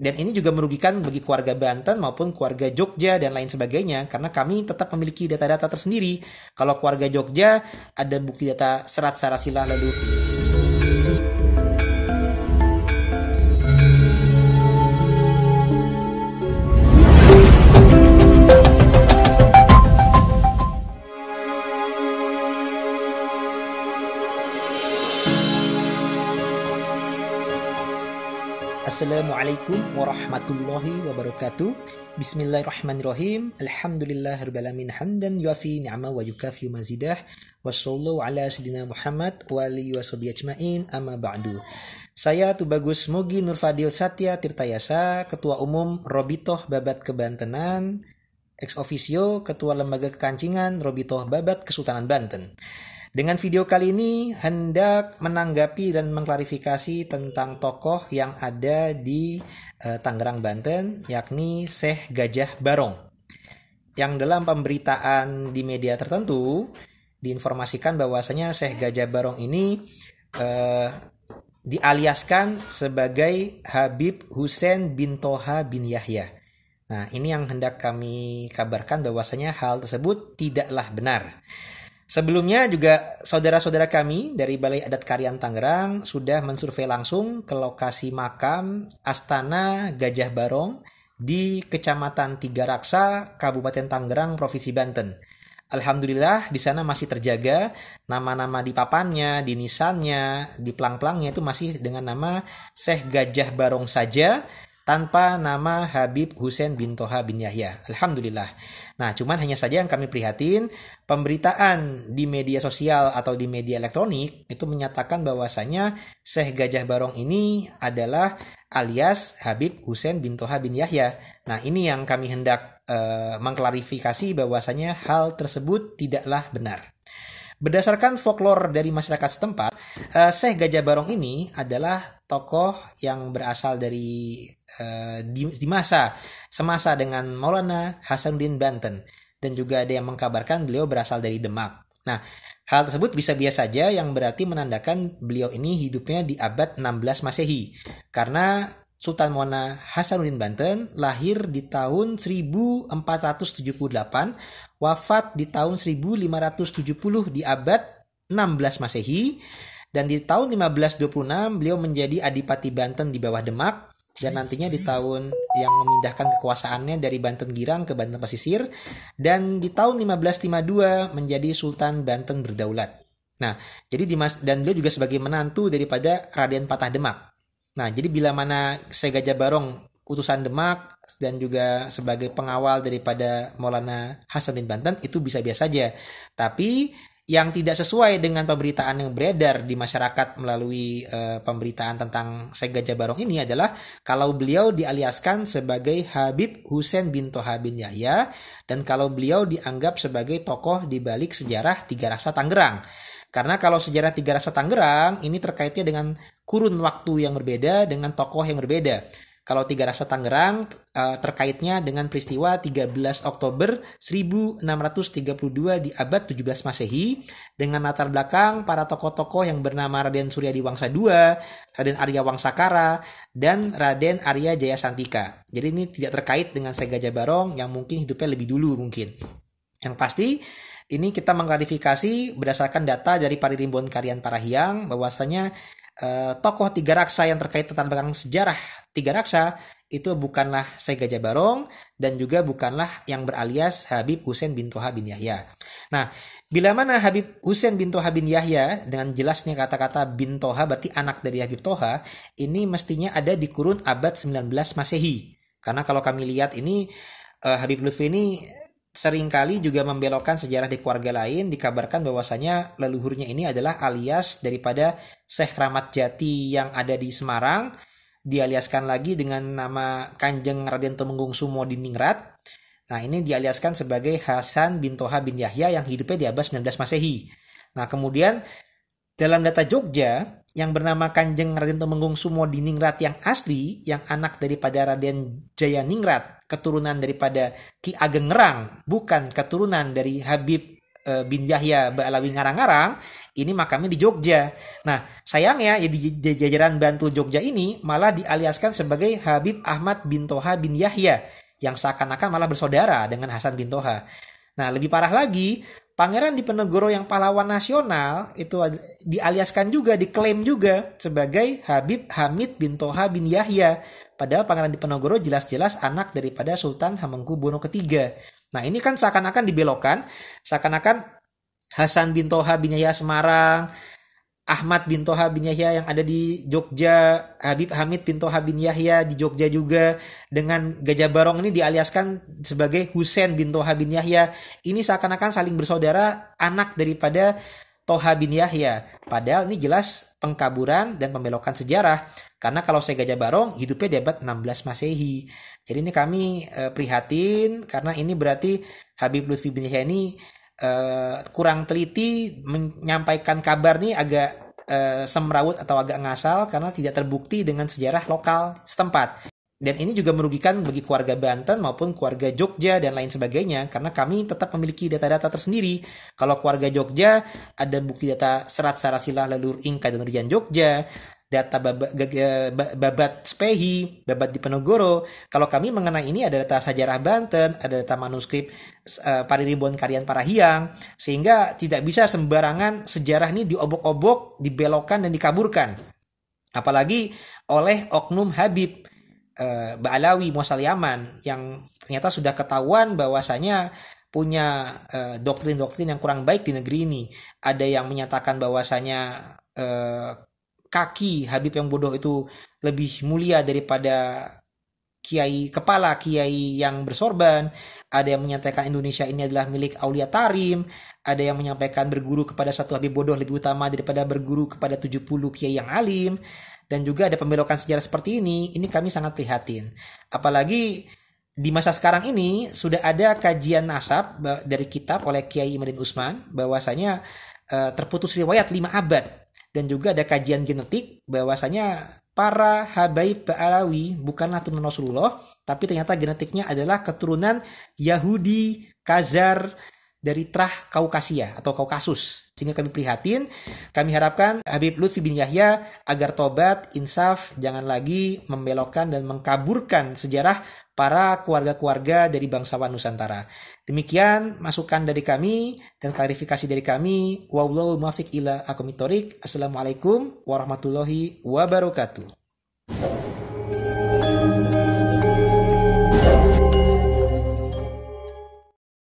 Dan ini juga merugikan bagi keluarga Banten maupun keluarga Jogja dan lain sebagainya karena kami tetap memiliki data-data tersendiri. Kalau keluarga Jogja ada bukti data serat sila lalu Assalamualaikum warahmatullahi wabarakatuh. Bismillahirrahmanirrahim. Alhamdulillah hamdan yuafi ni'ma wa yukafi mazidah. Wassalamualaikum ala wabarakatuh. Muhammad wa alihi ajmain. Amma ba'du. Saya Tubagus Mugi Nurfadil Satya Tirtayasa, Ketua Umum Robitoh Babat Kebantenan, ex officio Ketua Lembaga Kekancingan Robitoh Babat Kesultanan Banten. Dengan video kali ini hendak menanggapi dan mengklarifikasi tentang tokoh yang ada di uh, Tangerang Banten yakni Syekh Gajah Barong yang dalam pemberitaan di media tertentu diinformasikan bahwasanya Syekh Gajah Barong ini uh, dialiaskan sebagai Habib Hussein bin Toha bin Yahya. Nah, ini yang hendak kami kabarkan bahwasanya hal tersebut tidaklah benar. Sebelumnya juga saudara-saudara kami dari Balai Adat Karian Tangerang sudah mensurvei langsung ke lokasi makam Astana Gajah Barong di Kecamatan Tiga Raksa, Kabupaten Tangerang, Provinsi Banten. Alhamdulillah di sana masih terjaga nama-nama di papannya, di nisannya, di plang-plangnya itu masih dengan nama Seh Gajah Barong saja tanpa nama Habib Hussein bin Toha bin Yahya. Alhamdulillah. Nah, cuman hanya saja yang kami prihatin, pemberitaan di media sosial atau di media elektronik itu menyatakan bahwasanya Syekh Gajah Barong ini adalah alias Habib Hussein bin Toha bin Yahya. Nah, ini yang kami hendak uh, mengklarifikasi bahwasanya hal tersebut tidaklah benar. Berdasarkan folklore dari masyarakat setempat, uh, eh, Syekh Gajah Barong ini adalah tokoh yang berasal dari uh, di, di masa semasa dengan Maulana Hasanuddin Banten dan juga ada yang mengkabarkan beliau berasal dari Demak. Nah, hal tersebut bisa biasa saja yang berarti menandakan beliau ini hidupnya di abad 16 Masehi. Karena Sultan Mona Hasanuddin Banten lahir di tahun 1478, wafat di tahun 1570 di abad 16 Masehi dan di tahun 1526 beliau menjadi Adipati Banten di bawah Demak dan nantinya di tahun yang memindahkan kekuasaannya dari Banten Girang ke Banten Pesisir dan di tahun 1552 menjadi Sultan Banten berdaulat. Nah, jadi Dimas dan beliau juga sebagai menantu daripada Raden Patah Demak. Nah, jadi bila mana segaja Barong utusan Demak dan juga sebagai pengawal daripada Maulana Hasan bin Banten itu bisa-biasa saja. Tapi yang tidak sesuai dengan pemberitaan yang beredar di masyarakat melalui e, pemberitaan tentang segaja Barong ini adalah kalau beliau dialiaskan sebagai Habib Husain bin Toha bin Yahya dan kalau beliau dianggap sebagai tokoh di balik sejarah Tiga Rasa Tangerang. Karena kalau sejarah Tiga Rasa Tangerang ini terkaitnya dengan kurun waktu yang berbeda dengan tokoh yang berbeda. Kalau Tiga Rasa Tangerang eh, terkaitnya dengan peristiwa 13 Oktober 1632 di abad 17 Masehi dengan latar belakang para tokoh-tokoh yang bernama Raden Suryadi Wangsa II, Raden Arya Wangsakara, dan Raden Arya Jaya Santika. Jadi ini tidak terkait dengan Sega Jabarong yang mungkin hidupnya lebih dulu mungkin. Yang pasti ini kita mengklarifikasi berdasarkan data dari Paririmbon Karyan Parahiyang bahwasanya eh, tokoh tiga raksa yang terkait tentang belakang sejarah tiga raksa itu bukanlah Saya Gajah Barong dan juga bukanlah yang beralias Habib Husain bin Toha bin Yahya. Nah, bila mana Habib Husain bin Toha bin Yahya dengan jelasnya kata-kata bin Toha berarti anak dari Habib Toha, ini mestinya ada di kurun abad 19 Masehi. Karena kalau kami lihat ini eh, Habib Lutfi ini seringkali juga membelokkan sejarah di keluarga lain dikabarkan bahwasanya leluhurnya ini adalah alias daripada Syekh Ramat Jati yang ada di Semarang dialiaskan lagi dengan nama Kanjeng Raden Temenggung Sumo Diningrat nah ini dialiaskan sebagai Hasan bin Toha bin Yahya yang hidupnya di abad 19 Masehi nah kemudian dalam data Jogja yang bernama Kanjeng Raden Temenggung Sumo Diningrat yang asli yang anak daripada Raden Jaya Ningrat keturunan daripada Ki Ageng Ngerang, bukan keturunan dari Habib e, bin Yahya Ba'alawi Ngarang-Ngarang, ini makamnya di Jogja. Nah, sayangnya ya di jajaran bantu Jogja ini malah dialiaskan sebagai Habib Ahmad bin Toha bin Yahya yang seakan-akan malah bersaudara dengan Hasan bin Toha. Nah, lebih parah lagi, Pangeran Dipenegoro yang pahlawan nasional itu dialiaskan juga, diklaim juga sebagai Habib Hamid bin Toha bin Yahya. Padahal Pangeran Dipenegoro jelas-jelas anak daripada Sultan Hamengku Hamengkubuwono ketiga. Nah ini kan seakan-akan dibelokkan, seakan-akan Hasan bin Toha bin Yahya Semarang, Ahmad bin Toha bin Yahya yang ada di Jogja, Habib Hamid bin Toha bin Yahya di Jogja juga dengan Gajah Barong ini dialiaskan sebagai Husain bin Toha bin Yahya. Ini seakan-akan saling bersaudara anak daripada Toha bin Yahya. Padahal ini jelas pengkaburan dan pembelokan sejarah. Karena kalau saya Gajah Barong hidupnya di abad 16 Masehi. Jadi ini kami eh, prihatin karena ini berarti Habib Lutfi bin Yahya ini Eh, kurang teliti menyampaikan kabar nih agak uh, semrawut atau agak ngasal karena tidak terbukti dengan sejarah lokal setempat. Dan ini juga merugikan bagi keluarga Banten maupun keluarga Jogja dan lain sebagainya karena kami tetap memiliki data-data tersendiri. Kalau keluarga Jogja ada bukti data serat Sarasilah leluhur Inka dan Nurjan Jogja, data babat, Spehi, babat Diponegoro. Kalau kami mengenai ini ada data sejarah Banten, ada data manuskrip ribuan eh, Pariribuan para Hiang, sehingga tidak bisa sembarangan sejarah ini diobok-obok, dibelokkan dan dikaburkan. Apalagi oleh Oknum Habib eh, Baalawi Mosaliaman yang ternyata sudah ketahuan bahwasanya punya eh, doktrin-doktrin yang kurang baik di negeri ini. Ada yang menyatakan bahwasanya kaki Habib yang bodoh itu lebih mulia daripada kiai kepala kiai yang bersorban ada yang menyampaikan Indonesia ini adalah milik Aulia Tarim ada yang menyampaikan berguru kepada satu Habib bodoh lebih utama daripada berguru kepada 70 kiai yang alim dan juga ada pembelokan sejarah seperti ini ini kami sangat prihatin apalagi di masa sekarang ini sudah ada kajian nasab eh, dari kitab oleh Kiai Imadin Usman bahwasanya eh, terputus riwayat 5 abad dan juga ada kajian genetik bahwasanya para Habaib Alawi bukanlah turunan Rasulullah, tapi ternyata genetiknya adalah keturunan Yahudi, Khazar, dari Trah Kaukasia atau Kaukasus. Sehingga kami prihatin, kami harapkan Habib Lutfi bin Yahya agar tobat, insaf, jangan lagi membelokkan dan mengkaburkan sejarah para keluarga-keluarga dari bangsawan Nusantara. Demikian masukan dari kami dan klarifikasi dari kami. Wallahul mafik ila akumitorik. Assalamualaikum warahmatullahi wabarakatuh.